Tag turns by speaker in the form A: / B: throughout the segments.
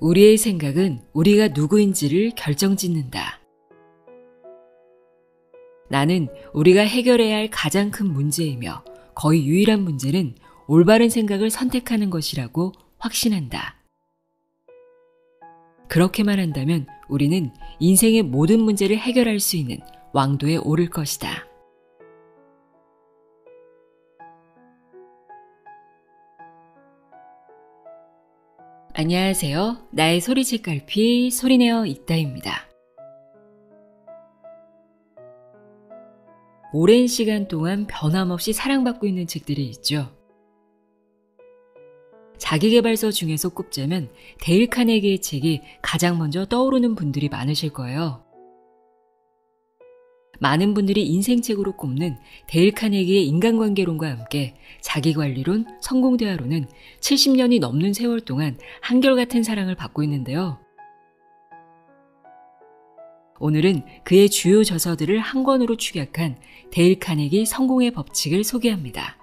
A: 우리의 생각은 우리가 누구인지를 결정짓는다. 나는 우리가 해결해야 할 가장 큰 문제이며 거의 유일한 문제는 올바른 생각을 선택하는 것이라고 확신한다. 그렇게말 한다면 우리는 인생의 모든 문제를 해결할 수 있는 왕도에 오를 것이다. 안녕하세요. 나의 소리집 갈피 소리내어 있다입니다. 오랜 시간 동안 변함없이 사랑받고 있는 책들이 있죠. 자기개발서 중에서 꼽자면 데일 카네기의 책이 가장 먼저 떠오르는 분들이 많으실 거예요. 많은 분들이 인생책으로 꼽는 데일 카네기의 인간관계론과 함께 자기관리론, 성공대화론은 70년이 넘는 세월 동안 한결같은 사랑을 받고 있는데요. 오늘은 그의 주요 저서들을 한 권으로 축약한 데일 카네기 성공의 법칙을 소개합니다.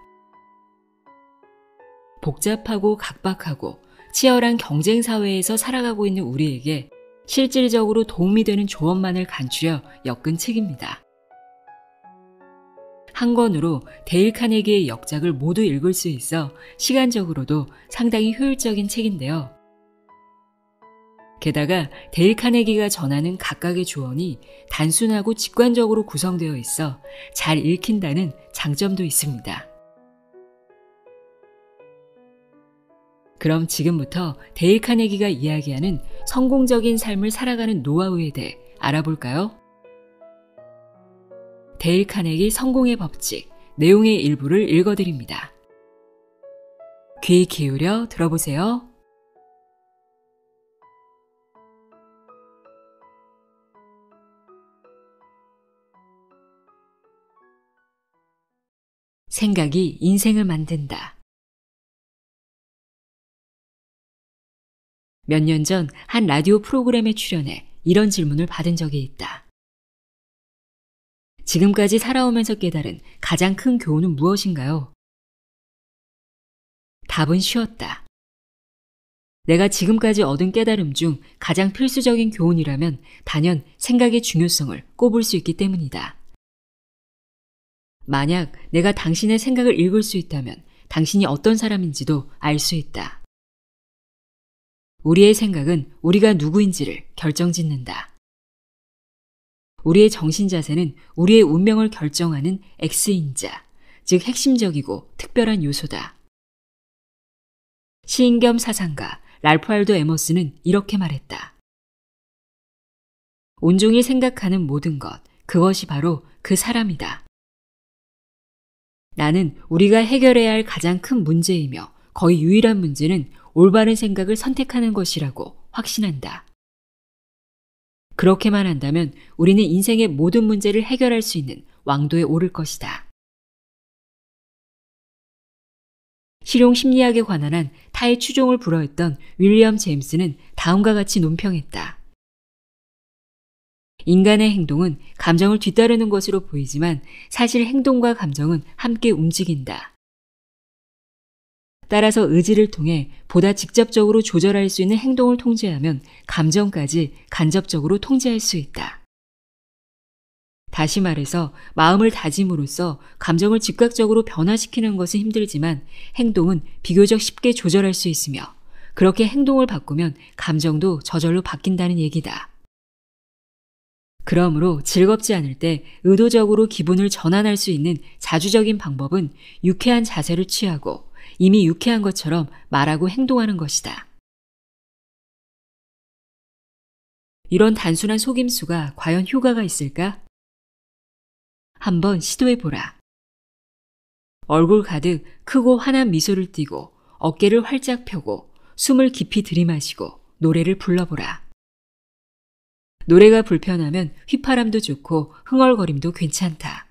A: 복잡하고 각박하고 치열한 경쟁 사회에서 살아가고 있는 우리에게 실질적으로 도움이 되는 조언만을 간추려 엮은 책입니다. 한 권으로 데일 카네기의 역작을 모두 읽을 수 있어 시간적으로도 상당히 효율적인 책인데요. 게다가 데일 카네기가 전하는 각각의 조언이 단순하고 직관적으로 구성되어 있어 잘 읽힌다는 장점도 있습니다. 그럼 지금부터 데일 카네기가 이야기하는 성공적인 삶을 살아가는 노하우에 대해 알아볼까요? 데일 카네기 성공의 법칙 내용의 일부를 읽어드립니다. 귀 기울여 들어보세요.
B: 생각이 인생을 만든다.
A: 몇년전한 라디오 프로그램에 출연해 이런 질문을 받은 적이 있다. 지금까지 살아오면서 깨달은 가장 큰 교훈은 무엇인가요? 답은 쉬웠다. 내가 지금까지 얻은 깨달음 중 가장 필수적인 교훈이라면 단연 생각의 중요성을 꼽을 수 있기 때문이다. 만약 내가 당신의 생각을 읽을 수 있다면 당신이 어떤 사람인지도 알 수 있다. 우리의 생각은 우리가 누구인지를 결정짓는다. 우리의 정신 자세는 우리의 운명을 결정하는 X인자, 즉 핵심적이고 특별한 요소다. 시인 겸 사상가 랄프 알도 에머스는 이렇게 말했다. 온종일 생각하는 모든 것, 그것이 바로 그 사람이다. 나는 우리가 해결해야 할 가장 큰 문제이며 거의 유일한 문제는 올바른 생각을 선택하는 것이라고 확신한다. 그렇게만 한다면 우리는 인생의 모든 문제를 해결할 수 있는 왕도에 오를 것이다. 실용 심리학에 관한 한 타의 추종을 불허했던 윌리엄 제임스는 다음과 같이 논평했다. 인간의 행동은 감정을 뒤따르는 것으로 보이지만 사실 행동과 감정은 함께 움직인다. 따라서 의지를 통해 보다 직접적으로 조절할 수 있는 행동을 통제하면 감정까지 간접적으로 통제할 수 있다. 다시 말해서 마음을 다짐으로써 감정을 즉각적으로 변화시키는 것은 힘들지만 행동은 비교적 쉽게 조절할 수 있으며 그렇게 행동을 바꾸면 감정도 저절로 바뀐다는 얘기다. 그러므로 즐겁지 않을 때 의도적으로 기분을 전환할 수 있는 자주적인 방법은 유쾌한 자세를 취하고 이미 유쾌한 것처럼 말하고 행동하는 것이다. 이런 단순한 속임수가 과연 효과가 있을까? 한번 시도해보라. 얼굴 가득 크고 환한 미소를 띠고 어깨를 활짝 펴고 숨을 깊이 들이마시고 노래를 불러보라. 노래가 불편하면 휘파람도 좋고 흥얼거림도 괜찮다.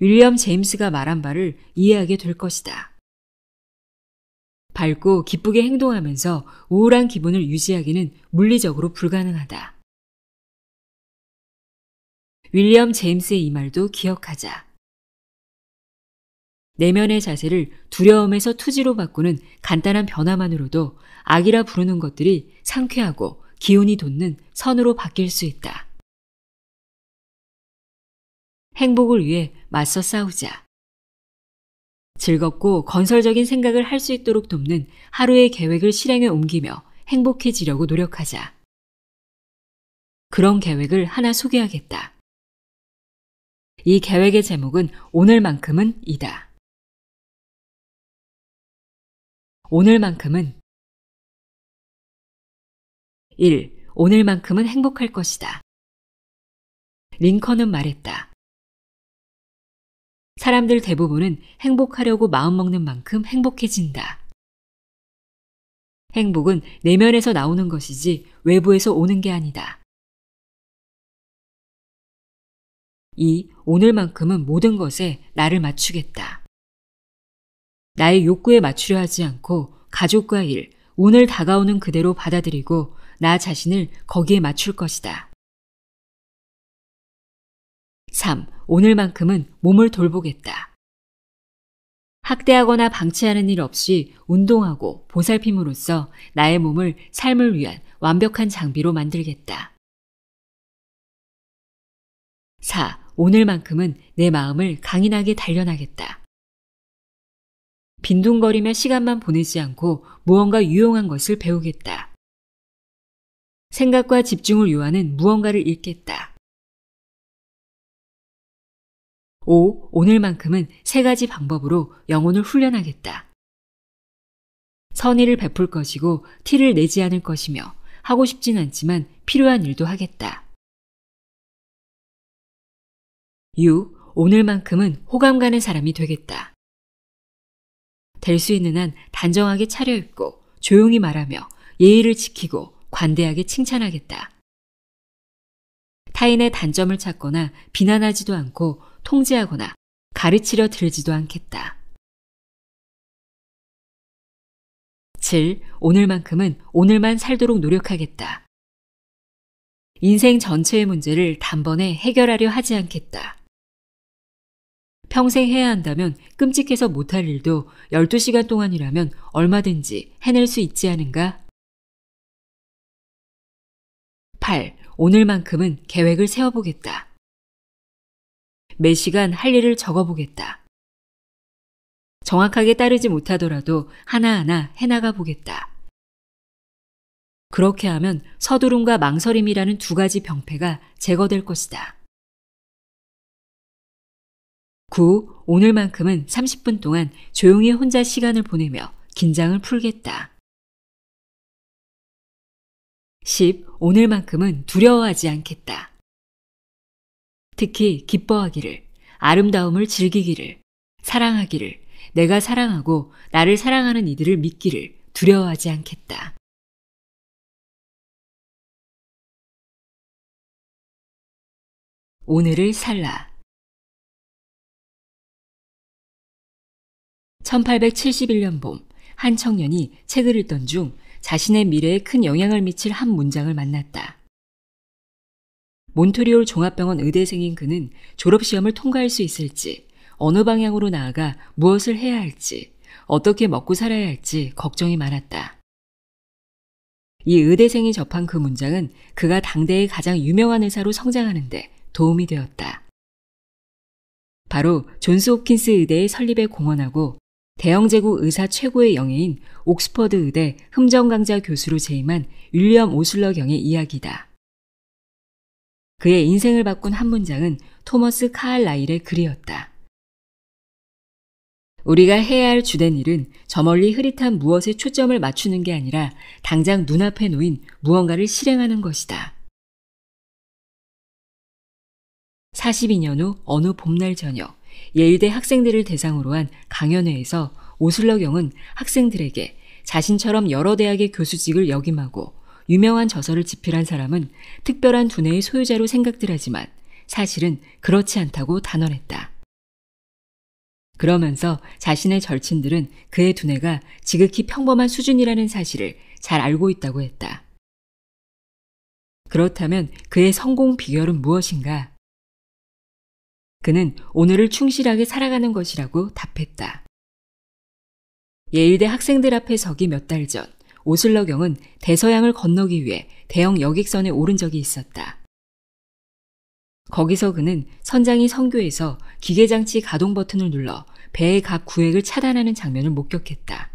A: 윌리엄 제임스가 말한 바를 이해하게 될 것이다. 밝고 기쁘게 행동하면서 우울한 기분을 유지하기는 물리적으로 불가능하다. 윌리엄 제임스의 이 말도 기억하자. 내면의 자세를 두려움에서 투지로 바꾸는 간단한 변화만으로도 악이라 부르는 것들이 상쾌하고 기운이 돋는 선으로 바뀔 수 있다. 행복을 위해 맞서 싸우자. 즐겁고 건설적인 생각을 할 수 있도록 돕는 하루의 계획을 실행에 옮기며 행복해지려고 노력하자. 그런 계획을 하나 소개하겠다. 이 계획의 제목은 오늘만큼은 이다.
B: 오늘만큼은 1. 오늘만큼은 행복할 것이다. 링컨은 말했다. 사람들 대부분은
A: 행복하려고 마음먹는 만큼 행복해진다. 행복은 내면에서 나오는 것이지 외부에서 오는 게 아니다. 이 오늘만큼은 모든 것에 나를 맞추겠다. 나의 욕구에 맞추려 하지 않고 가족과 일, 오늘 다가오는 그대로 받아들이고 나 자신을 거기에 맞출 것이다. 3. 오늘만큼은 몸을 돌보겠다. 학대하거나 방치하는 일 없이 운동하고 보살핌으로써 나의 몸을 삶을 위한 완벽한 장비로 만들겠다. 4. 오늘만큼은 내 마음을 강인하게 단련하겠다. 빈둥거리며 시간만 보내지 않고 무언가 유용한 것을 배우겠다. 생각과 집중을 요하는 무언가를 읽겠다.
B: 5. 오늘만큼은 세 가지 방법으로
A: 영혼을 훈련하겠다. 선의를 베풀 것이고 티를 내지 않을 것이며 하고 싶진 않지만 필요한 일도 하겠다. 6. 오늘만큼은 호감 가는 사람이 되겠다. 될 수 있는 한 단정하게 차려입고 조용히 말하며 예의를 지키고 관대하게 칭찬하겠다. 타인의 단점을 찾거나 비난하지도 않고 통제하거나 가르치려 들지도 않겠다. 7. 오늘만큼은 오늘만 살도록 노력하겠다. 인생 전체의 문제를 단번에 해결하려 하지 않겠다. 평생 해야 한다면 끔찍해서 못할 일도 12시간 동안이라면 얼마든지 해낼 수 있지 않은가? 8. 오늘만큼은 계획을 세워보겠다. 매시간 할 일을 적어보겠다. 정확하게 따르지 못하더라도 하나하나 해나가 보겠다. 그렇게 하면 서두름과 망설임이라는 두 가지 병폐가 제거될 것이다.
B: 9. 오늘만큼은 30분 동안 조용히 혼자 시간을 보내며 긴장을 풀겠다.
A: 10. 오늘만큼은 두려워하지 않겠다. 특히 기뻐하기를, 아름다움을 즐기기를, 사랑하기를, 내가 사랑하고 나를 사랑하는 이들을 믿기를 두려워하지 않겠다.
B: 오늘을 살라.
A: 1871년 봄, 한 청년이 책을 읽던 중 자신의 미래에 큰 영향을 미칠 한 문장을 만났다. 몬트리올 종합병원 의대생인 그는 졸업시험을 통과할 수 있을지, 어느 방향으로 나아가 무엇을 해야 할지, 어떻게 먹고 살아야 할지 걱정이 많았다. 이 의대생이 접한 그 문장은 그가 당대의 가장 유명한 의사로 성장하는데 도움이 되었다. 바로 존스 홉킨스 의대의 설립에 공헌하고 대영제국 의사 최고의 영예인 옥스퍼드 의대 흠정강자 교수로 재임한 윌리엄 오슬러 경의 이야기다. 그의 인생을 바꾼 한 문장은 토머스 카알라일의 글이었다. 우리가 해야 할 주된 일은 저 멀리 흐릿한 무엇에 초점을 맞추는 게 아니라 당장 눈앞에 놓인 무언가를 실행하는 것이다. 42년 후 어느 봄날 저녁, 예일대 학생들을 대상으로 한 강연회에서 오슬러 경은 학생들에게 자신처럼 여러 대학의 교수직을 역임하고 유명한 저서를 집필한 사람은 특별한 두뇌의 소유자로 생각들 하지만 사실은 그렇지 않다고 단언했다. 그러면서 자신의 절친들은 그의 두뇌가 지극히 평범한 수준이라는 사실을 잘 알고 있다고 했다. 그렇다면 그의 성공 비결은 무엇인가? 그는 오늘을 충실하게 살아가는 것이라고 답했다. 예일대 학생들 앞에 서기 몇 달 전, 오슬러경은 대서양을 건너기 위해 대형 여객선에 오른 적이 있었다. 거기서 그는 선장이 선교에서 기계장치 가동 버튼을 눌러 배의 각 구획을 차단하는 장면을 목격했다.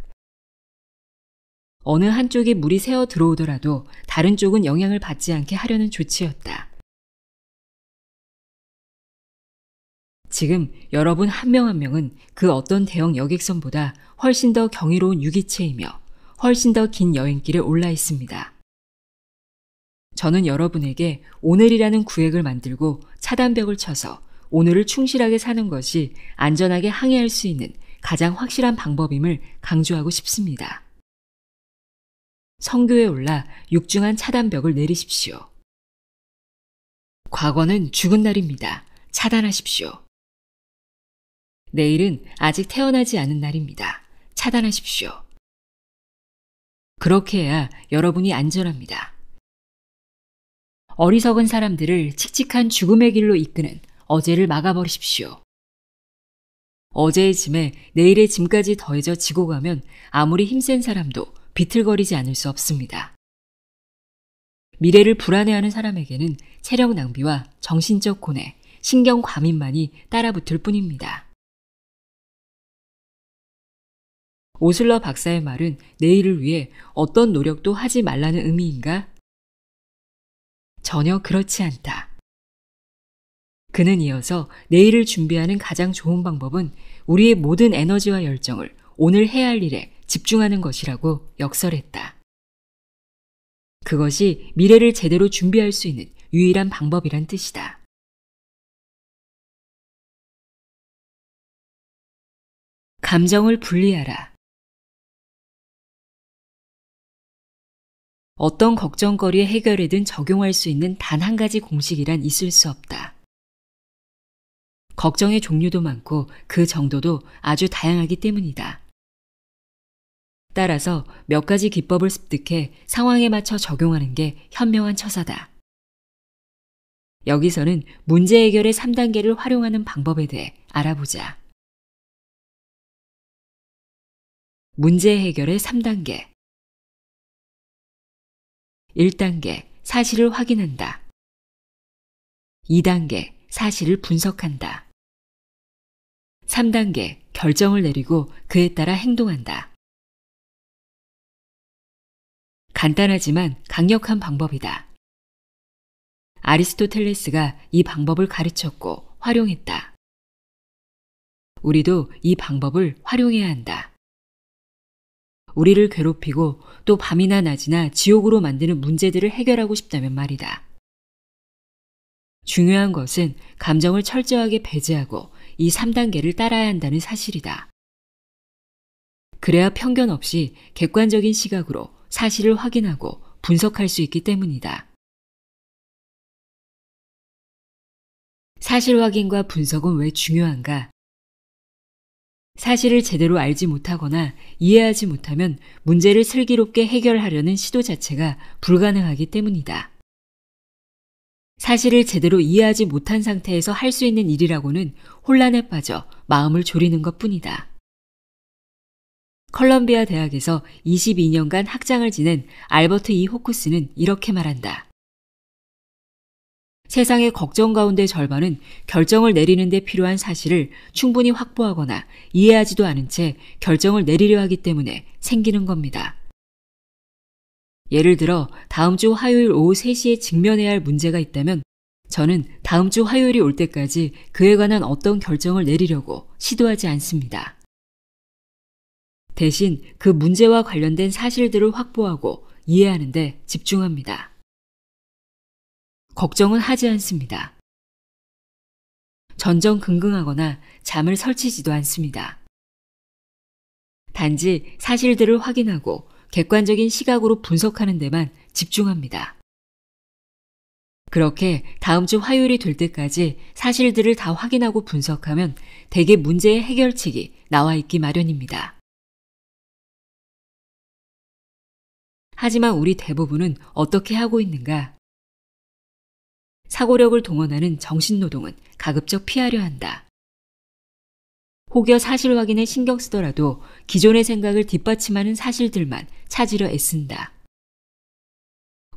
A: 어느 한쪽에 물이 새어 들어오더라도 다른 쪽은 영향을 받지 않게 하려는 조치였다. 지금 여러분 한 명 한 명은 그 어떤 대형 여객선보다 훨씬 더 경이로운 유기체이며 훨씬 더 긴 여행길에 올라 있습니다. 저는 여러분에게 오늘이라는 구획을 만들고 차단벽을 쳐서 오늘을 충실하게 사는 것이 안전하게 항해할 수 있는 가장 확실한 방법임을 강조하고 싶습니다. 성교에 올라 육중한 차단벽을 내리십시오. 과거는 죽은 날입니다. 차단하십시오. 내일은 아직 태어나지 않은 날입니다. 차단하십시오. 그렇게 해야 여러분이 안전합니다. 어리석은 사람들을 칙칙한 죽음의 길로 이끄는 어제를 막아버리십시오. 어제의 짐에 내일의 짐까지 더해져 지고 가면 아무리 힘센 사람도 비틀거리지 않을 수 없습니다. 미래를 불안해하는 사람에게는 체력 낭비와 정신적 고뇌, 신경 과민만이 따라붙을 뿐입니다. 오슬러 박사의 말은 내일을 위해 어떤 노력도 하지 말라는 의미인가? 전혀 그렇지 않다. 그는 이어서 내일을 준비하는 가장 좋은 방법은 우리의 모든 에너지와 열정을 오늘 해야 할 일에 집중하는 것이라고 역설했다. 그것이 미래를 제대로 준비할 수 있는 유일한 방법이란 뜻이다. 감정을 분리하라. 어떤 걱정거리 해결에든 적용할 수 있는 단 한 가지 공식이란 있을 수 없다. 걱정의 종류도 많고 그 정도도 아주 다양하기 때문이다. 따라서 몇 가지 기법을 습득해 상황에 맞춰 적용하는 게 현명한 처사다. 여기서는 문제 해결의 3단계를 활용하는 방법에 대해 알아보자.
B: 문제 해결의 3단계 1단계 사실을 확인한다. 2단계 사실을 분석한다. 3단계 결정을 내리고 그에 따라 행동한다.
A: 간단하지만 강력한 방법이다. 아리스토텔레스가 이 방법을 가르쳤고 활용했다. 우리도 이 방법을 활용해야 한다. 우리를 괴롭히고 또 밤이나 낮이나 지옥으로 만드는 문제들을 해결하고 싶다면 말이다. 중요한 것은 감정을 철저하게 배제하고 이 3단계를 따라야 한다는 사실이다. 그래야 편견 없이 객관적인 시각으로 사실을
B: 확인하고 분석할 수 있기 때문이다.
A: 사실 확인과 분석은 왜 중요한가? 사실을 제대로 알지 못하거나 이해하지 못하면 문제를 슬기롭게 해결하려는 시도 자체가 불가능하기 때문이다. 사실을 제대로 이해하지 못한 상태에서 할 수 있는 일이라고는 혼란에 빠져 마음을 졸이는 것 뿐이다. 컬럼비아 대학에서 22년간 학장을 지낸 알버트 이 호쿠스는 이렇게 말한다. 세상의 걱정 가운데 절반은 결정을 내리는 데 필요한 사실을 충분히 확보하거나 이해하지도 않은 채 결정을 내리려 하기 때문에 생기는 겁니다. 예를 들어 다음 주 화요일 오후 3시에 직면해야 할 문제가 있다면 저는 다음 주 화요일이 올 때까지 그에 관한 어떤 결정을 내리려고 시도하지 않습니다. 대신 그 문제와 관련된 사실들을 확보하고 이해하는데 집중합니다. 걱정은 하지 않습니다. 전전긍긍하거나 잠을 설치지도 않습니다. 단지 사실들을 확인하고 객관적인 시각으로 분석하는 데만 집중합니다. 그렇게 다음 주 화요일이 될 때까지 사실들을 다 확인하고 분석하면 대개 문제의 해결책이 나와 있기 마련입니다. 하지만 우리 대부분은 어떻게 하고 있는가? 사고력을 동원하는 정신노동은 가급적 피하려 한다. 혹여 사실 확인에 신경 쓰더라도 기존의 생각을 뒷받침하는 사실들만 찾으려 애쓴다.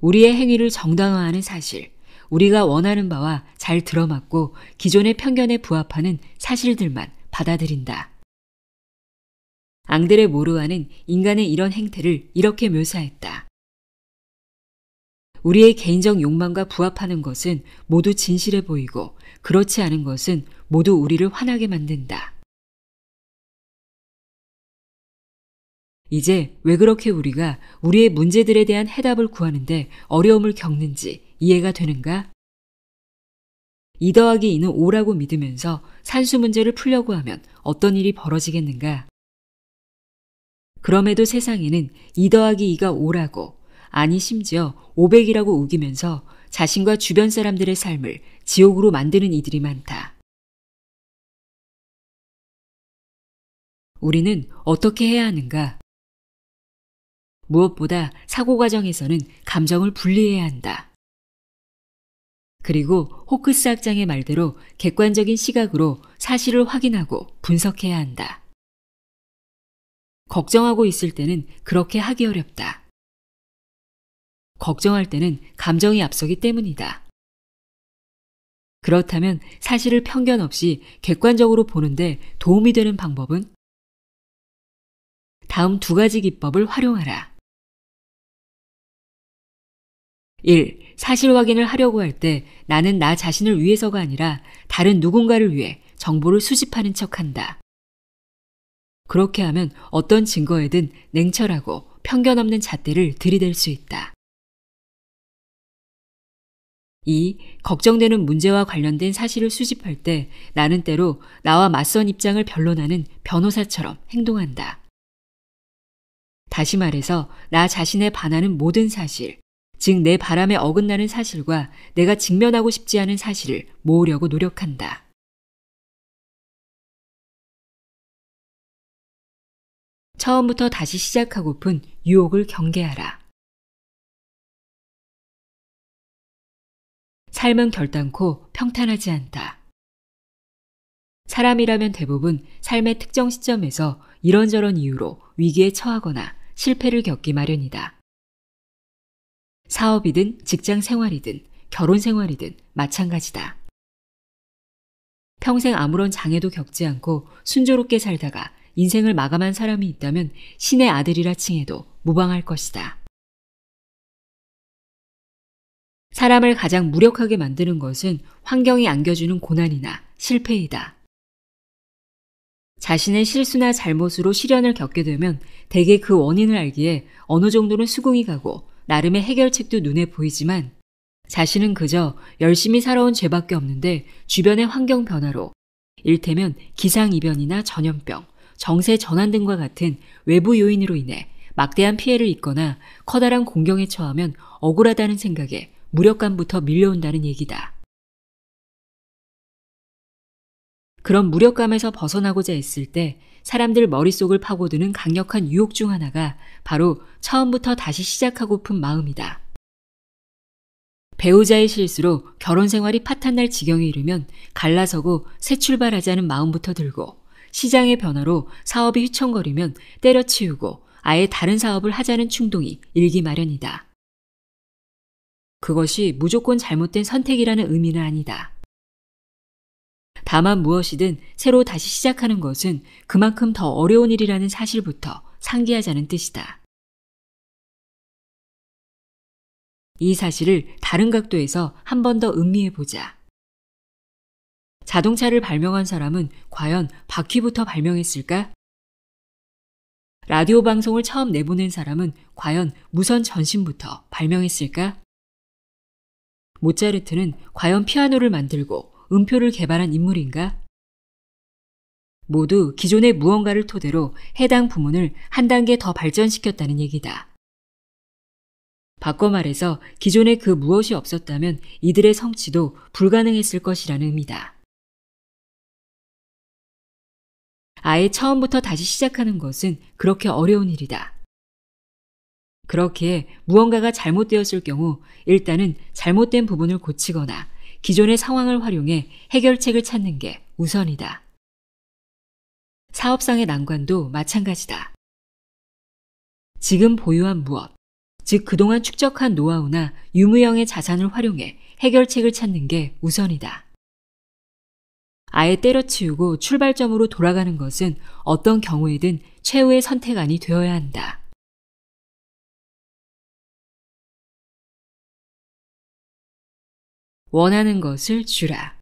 A: 우리의 행위를 정당화하는 사실, 우리가 원하는 바와 잘 들어맞고 기존의 편견에 부합하는 사실들만 받아들인다. 앙드레 모르와는 인간의 이런 행태를 이렇게 묘사했다. 우리의 개인적 욕망과 부합하는 것은 모두 진실해 보이고 그렇지 않은 것은 모두 우리를 화나게 만든다. 이제 왜 그렇게 우리가 우리의 문제들에 대한 해답을 구하는데 어려움을 겪는지 이해가 되는가? 이 더하기 2는5라고 믿으면서 산수 문제를 풀려고 하면 어떤 일이 벌어지겠는가? 그럼에도 세상에는 이 더하기 2가5라고 아니 심지어 500이라고 우기면서 자신과 주변 사람들의 삶을 지옥으로 만드는 이들이 많다. 우리는 어떻게 해야 하는가? 무엇보다 사고 과정에서는 감정을 분리해야 한다. 그리고 호크스 학장의 말대로 객관적인 시각으로 사실을 확인하고 분석해야 한다. 걱정하고 있을 때는 그렇게 하기 어렵다. 걱정할 때는 감정이 앞서기 때문이다. 그렇다면 사실을 편견 없이 객관적으로 보는데 도움이 되는 방법은 다음 두 가지 기법을 활용하라. 1. 사실 확인을 하려고 할 때 나는 나 자신을 위해서가 아니라 다른 누군가를 위해 정보를 수집하는 척 한다. 그렇게 하면 어떤 증거에든 냉철하고 편견 없는 잣대를 들이댈 수 있다. 2. 걱정되는 문제와 관련된 사실을 수집할 때 나는 때로 나와 맞선 입장을 변론하는 변호사처럼 행동한다. 다시 말해서 나자신의 반하는 모든 사실, 즉 내 바람에 어긋나는 사실과 내가 직면하고 싶지 않은 사실을 모으려고 노력한다.
B: 처음부터 다시 시작하고픈 유혹을 경계하라. 삶은 결단코 평탄하지
A: 않다. 사람이라면 대부분 삶의 특정 시점에서 이런저런 이유로 위기에 처하거나 실패를 겪기 마련이다. 사업이든 직장 생활이든 결혼 생활이든 마찬가지다. 평생 아무런 장애도 겪지 않고 순조롭게 살다가 인생을 마감한 사람이 있다면 신의 아들이라 칭해도 무방할 것이다. 사람을 가장 무력하게 만드는 것은 환경이 안겨주는 고난이나 실패이다. 자신의 실수나 잘못으로 시련을 겪게 되면 대개 그 원인을 알기에 어느 정도는 수긍이 가고 나름의 해결책도 눈에 보이지만 자신은 그저 열심히 살아온 죄밖에 없는데 주변의 환경 변화로 일테면 기상이변이나 전염병, 정세 전환 등과 같은 외부 요인으로 인해 막대한 피해를 입거나 커다란 공경에 처하면 억울하다는 생각에 무력감부터 밀려온다는 얘기다. 그런 무력감에서 벗어나고자 했을 때 사람들 머릿속을 파고드는 강력한 유혹 중 하나가 바로 처음부터 다시 시작하고픈 마음이다. 배우자의 실수로 결혼 생활이 파탄날 지경에 이르면 갈라서고 새 출발하자는 마음부터 들고 시장의 변화로 사업이 휘청거리면 때려치우고 아예 다른 사업을 하자는 충동이 일기 마련이다. 그것이 무조건 잘못된 선택이라는 의미는 아니다. 다만 무엇이든 새로 다시 시작하는 것은 그만큼 더 어려운 일이라는 사실부터 상기하자는 뜻이다. 이 사실을 다른 각도에서 한 번 더 음미해 보자. 자동차를 발명한 사람은 과연 바퀴부터 발명했을까? 라디오 방송을 처음 내보낸 사람은 과연 무선 전신부터 발명했을까? 모차르트는 과연 피아노를 만들고 음표를 개발한 인물인가? 모두 기존의 무언가를 토대로 해당 부문을 한 단계 더 발전시켰다는 얘기다. 바꿔 말해서 기존의 그 무엇이 없었다면 이들의 성취도 불가능했을 것이라는 의미다. 아예 처음부터 다시 시작하는 것은 그렇게 어려운 일이다. 그렇기에 무언가가 잘못되었을 경우 일단은 잘못된 부분을 고치거나 기존의 상황을 활용해 해결책을 찾는 게 우선이다. 사업상의 난관도 마찬가지다. 지금 보유한 무엇, 즉 그동안 축적한 노하우나 유무형의 자산을 활용해 해결책을 찾는 게 우선이다. 아예 때려치우고 출발점으로 돌아가는 것은 어떤 경우이든 최후의 선택안이 되어야 한다.
B: 원하는 것을 주라.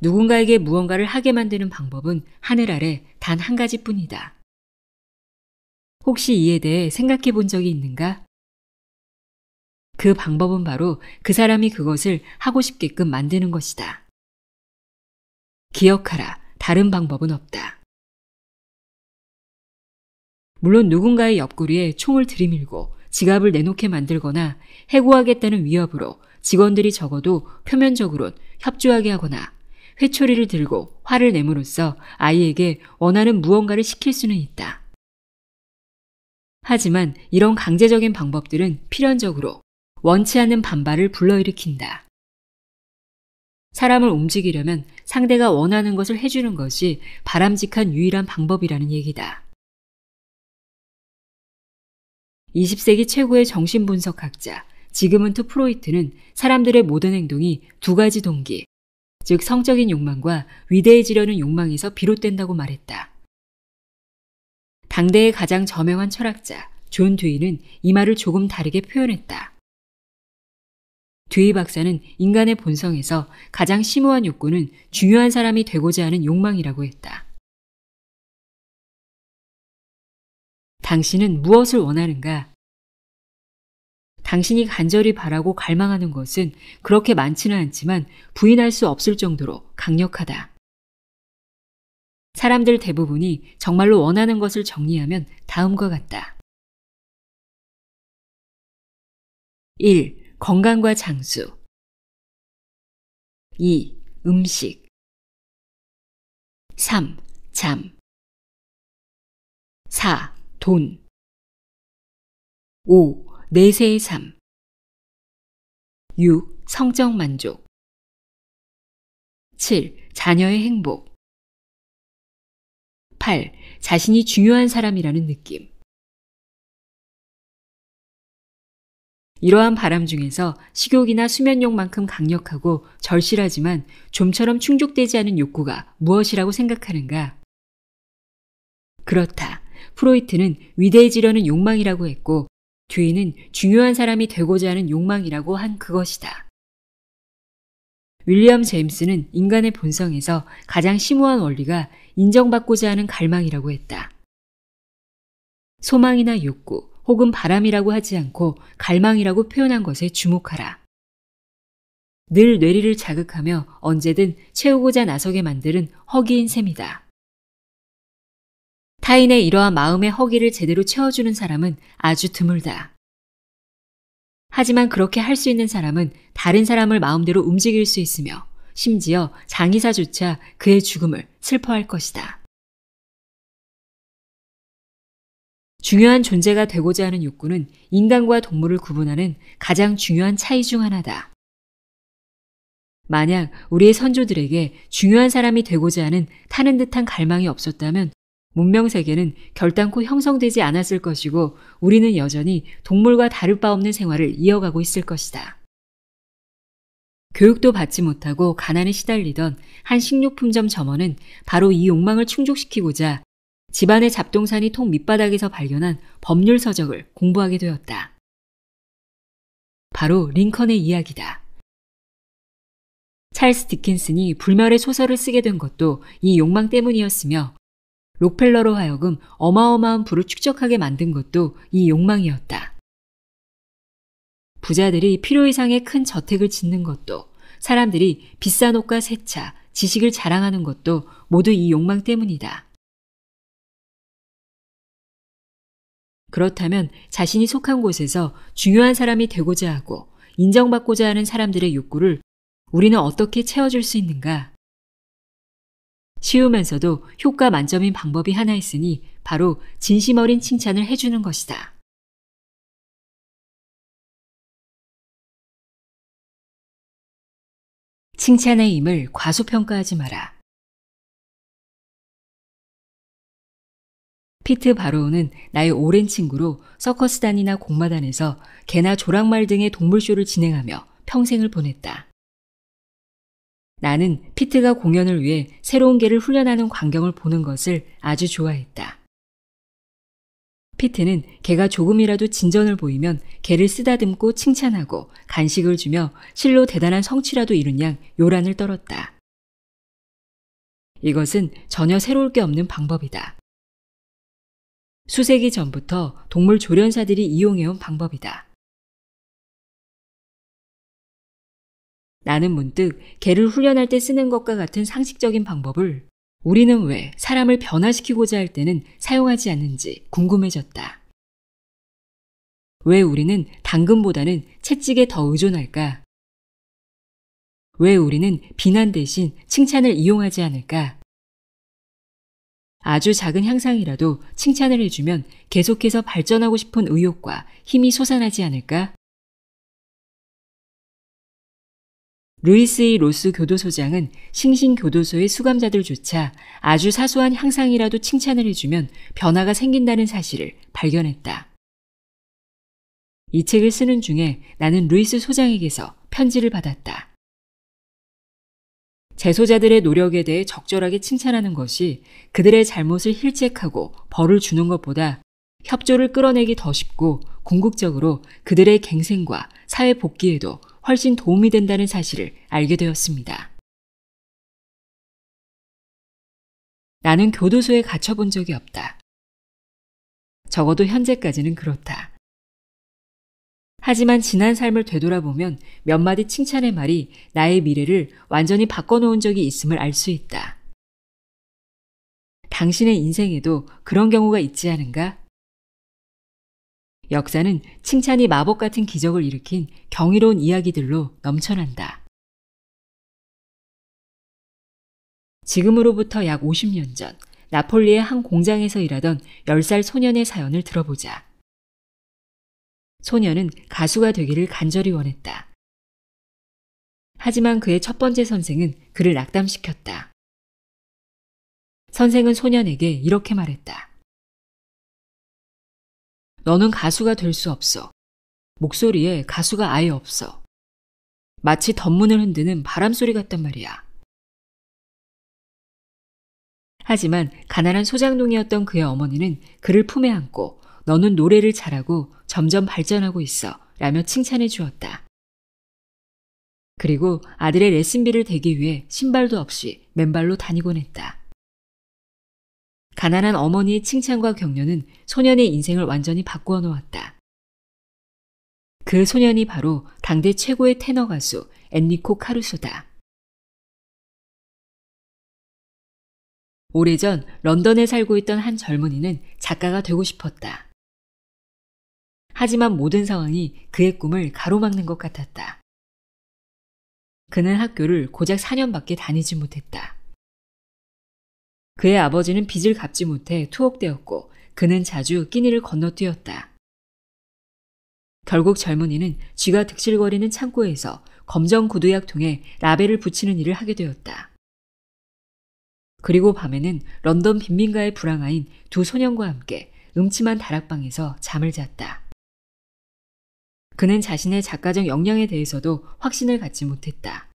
B: 누군가에게 무언가를
A: 하게 만드는 방법은 하늘 아래 단 한 가지뿐이다. 혹시 이에 대해 생각해 본 적이 있는가? 그 방법은 바로 그 사람이 그것을 하고 싶게끔 만드는 것이다. 기억하라. 다른 방법은 없다. 물론 누군가의 옆구리에 총을 들이밀고 지갑을 내놓게 만들거나 해고하겠다는 위협으로 직원들이 적어도 표면적으론 협조하게 하거나 회초리를 들고 화를 내므로써 아이에게 원하는 무언가를 시킬 수는 있다. 하지만 이런 강제적인 방법들은 필연적으로 원치 않는 반발을 불러일으킨다. 사람을 움직이려면 상대가 원하는 것을 해주는 것이 바람직한 유일한 방법이라는 얘기다. 20세기 최고의 정신분석학자, 지금은 투프로이트는 사람들의 모든 행동이 두 가지 동기, 즉 성적인 욕망과 위대해지려는 욕망에서 비롯된다고 말했다. 당대의 가장 저명한 철학자 존 듀이는 이 말을 조금 다르게 표현했다. 듀이 박사는 인간의 본성에서 가장 심오한 욕구는 중요한 사람이 되고자 하는 욕망이라고 했다. 당신은 무엇을 원하는가? 당신이 간절히 바라고 갈망하는 것은 그렇게 많지는 않지만 부인할 수 없을 정도로 강력하다. 사람들 대부분이 정말로 원하는 것을 정리하면 다음과
B: 같다. 1. 건강과 장수 2. 음식 3. 잠 4. 돈 5. 내세의 삶 6. 성적 만족 7. 자녀의 행복 8. 자신이 중요한 사람이라는 느낌
A: 이러한 바람 중에서 식욕이나 수면욕만큼 강력하고 절실하지만 좀처럼 충족되지 않은 욕구가 무엇이라고 생각하는가? 그렇다. 프로이트는 위대해지려는 욕망이라고 했고 듀인은 중요한 사람이 되고자 하는 욕망이라고 한 그것이다. 윌리엄 제임스는 인간의 본성에서 가장 심오한 원리가 인정받고자 하는 갈망이라고 했다. 소망이나 욕구 혹은 바람이라고 하지 않고 갈망이라고 표현한 것에 주목하라. 늘 뇌리를 자극하며 언제든 채우고자 나서게 만드는 허기인 셈이다. 타인의 이러한 마음의 허기를 제대로 채워주는 사람은 아주 드물다. 하지만 그렇게 할 수 있는 사람은 다른 사람을 마음대로 움직일 수 있으며 심지어 장의사조차 그의 죽음을 슬퍼할 것이다. 중요한 존재가 되고자 하는 욕구는 인간과 동물을 구분하는 가장 중요한 차이 중 하나다. 만약 우리의 선조들에게 중요한 사람이 되고자 하는 타는 듯한 갈망이 없었다면 문명 세계는 결단코 형성되지 않았을 것이고 우리는 여전히 동물과 다를 바 없는 생활을 이어가고 있을 것이다. 교육도 받지 못하고 가난에 시달리던 한 식료품점 점원은 바로 이 욕망을 충족시키고자 집안의 잡동산이 통 밑바닥에서 발견한 법률 서적을 공부하게 되었다. 바로 링컨의 이야기다. 찰스 디킨슨이 불멸의 소설을 쓰게 된 것도 이 욕망 때문이었으며 록펠러로 하여금 어마어마한 부를 축적하게 만든 것도 이 욕망이었다. 부자들이 필요 이상의 큰 저택을 짓는 것도 사람들이 비싼 옷과 새 차, 지식을 자랑하는 것도 모두 이 욕망 때문이다. 그렇다면 자신이 속한 곳에서 중요한 사람이 되고자 하고 인정받고자 하는 사람들의 욕구를 우리는 어떻게 채워줄 수 있는가? 쉬우면서도 효과 만점인 방법이 하나 있으니 바로 진심 어린 칭찬을 해주는
B: 것이다. 칭찬의 힘을 과소평가하지 마라.
A: 피트 바로우는 나의 오랜 친구로 서커스단이나 공마단에서 개나 조랑말 등의 동물쇼를 진행하며 평생을 보냈다. 나는 피트가 공연을 위해 새로운 개를 훈련하는 광경을 보는 것을 아주 좋아했다. 피트는 개가 조금이라도 진전을 보이면 개를 쓰다듬고 칭찬하고 간식을 주며 실로 대단한 성취라도 이룬 양 요란을 떨었다. 이것은 전혀 새로울 게 없는 방법이다. 수세기 전부터 동물 조련사들이 이용해온 방법이다. 나는 문득 개를 훈련할 때 쓰는 것과 같은 상식적인 방법을 우리는 왜 사람을 변화시키고자 할 때는 사용하지 않는지 궁금해졌다. 왜 우리는 당근보다는 채찍에 더 의존할까? 왜 우리는 비난 대신 칭찬을 이용하지 않을까? 아주 작은 향상이라도 칭찬을 해주면 계속해서 발전하고 싶은 의욕과 힘이 솟아나지 않을까? 루이스의 로스 교도소장은 싱싱 교도소의 수감자들조차 아주 사소한 향상이라도 칭찬을 해주면 변화가 생긴다는 사실을 발견했다. 이 책을 쓰는 중에 나는 루이스 소장에게서 편지를 받았다. 재소자들의 노력에 대해 적절하게 칭찬하는 것이 그들의 잘못을 힐책하고 벌을 주는 것보다 협조를 끌어내기 더 쉽고 궁극적으로 그들의 갱생과 사회 복귀에도 훨씬 도움이 된다는 사실을 알게 되었습니다. 나는 교도소에 갇혀본 적이 없다. 적어도 현재까지는 그렇다. 하지만 지난 삶을 되돌아보면 몇 마디 칭찬의 말이 나의 미래를 완전히 바꿔놓은 적이 있음을 알 수 있다. 당신의 인생에도 그런 경우가 있지 않은가? 역사는 칭찬이 마법 같은 기적을 일으킨 경이로운 이야기들로 넘쳐난다. 지금으로부터 약 50년 전, 나폴리의 한 공장에서 일하던 10살 소년의 사연을 들어보자. 소년은 가수가 되기를 간절히 원했다.
B: 하지만 그의 첫 번째 선생은 그를 낙담시켰다. 선생은 소년에게 이렇게 말했다.
A: 너는 가수가 될 수 없어. 목소리에 가수가 아예 없어. 마치 덧문을 흔드는 바람소리 같단 말이야. 하지만 가난한 소장농이었던 그의 어머니는 그를 품에 안고 너는 노래를 잘하고 점점 발전하고 있어 라며 칭찬해 주었다. 그리고 아들의 레슨비를 대기 위해 신발도 없이 맨발로 다니곤 했다. 가난한 어머니의 칭찬과 격려는 소년의 인생을 완전히 바꾸어 놓았다. 그 소년이 바로 당대 최고의 테너
B: 가수 엔리코 카루소다.
A: 오래전 런던에 살고 있던 한 젊은이는 작가가 되고 싶었다. 하지만 모든 상황이 그의 꿈을 가로막는 것 같았다. 그는 학교를 고작 4년밖에 다니지 못했다. 그의 아버지는 빚을 갚지 못해 투옥되었고 그는 자주 끼니를 건너뛰었다. 결국 젊은이는 쥐가 득실거리는 창고에서 검정 구두약통에 라벨을 붙이는 일을 하게 되었다. 그리고 밤에는 런던 빈민가의 불황아인 두 소년과 함께 음침한 다락방에서 잠을 잤다. 그는 자신의 작가적 역량에 대해서도 확신을 갖지 못했다.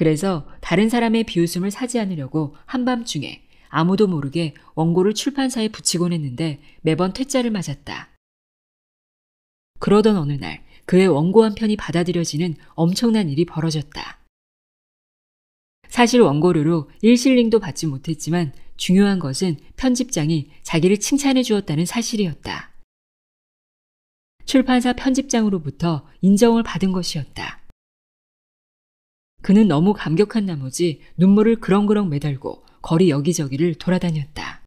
A: 그래서 다른 사람의 비웃음을 사지 않으려고 한밤중에 아무도 모르게 원고를 출판사에 붙이곤 했는데 매번 퇴짜를 맞았다. 그러던 어느 날 그의 원고 한 편이 받아들여지는 엄청난 일이 벌어졌다. 사실 원고료로 일실링도 받지 못했지만 중요한 것은 편집장이 자기를 칭찬해 주었다는 사실이었다. 출판사 편집장으로부터 인정을 받은 것이었다. 그는 너무 감격한 나머지 눈물을 그렁그렁 매달고 거리 여기저기를 돌아다녔다.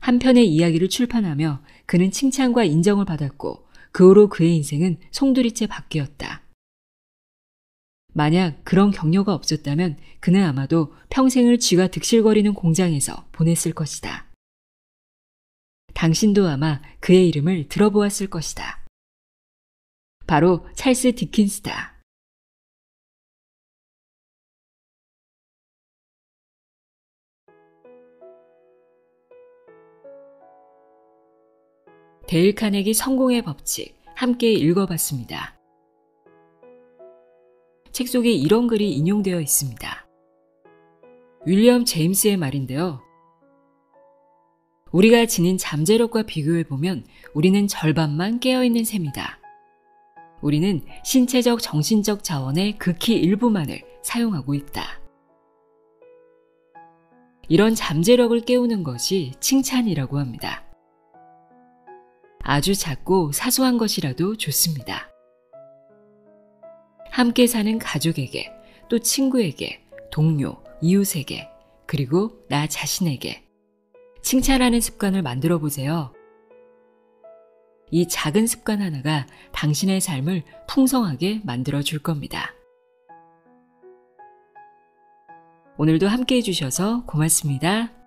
A: 한 편의 이야기를 출판하며 그는 칭찬과 인정을 받았고 그 후로 그의 인생은 송두리째 바뀌었다. 만약 그런 격려가 없었다면 그는 아마도 평생을 쥐가 득실거리는 공장에서 보냈을 것이다. 당신도 아마 그의 이름을 들어보았을 것이다.
B: 바로 찰스 디킨스다.
A: 데일 카네기 성공의 법칙 함께 읽어봤습니다. 책 속에 이런 글이 인용되어 있습니다. 윌리엄 제임스의 말인데요. 우리가 지닌 잠재력과 비교해보면 우리는 절반만 깨어있는 셈이다. 우리는 신체적, 정신적 자원의 극히 일부만을 사용하고 있다. 이런 잠재력을 깨우는 것이 칭찬이라고 합니다. 아주 작고 사소한 것이라도 좋습니다. 함께 사는 가족에게, 또 친구에게, 동료, 이웃에게, 그리고 나 자신에게 칭찬하는 습관을 만들어 보세요. 이 작은 습관 하나가 당신의 삶을 풍성하게 만들어 줄 겁니다. 오늘도 함께 해주셔서 고맙습니다.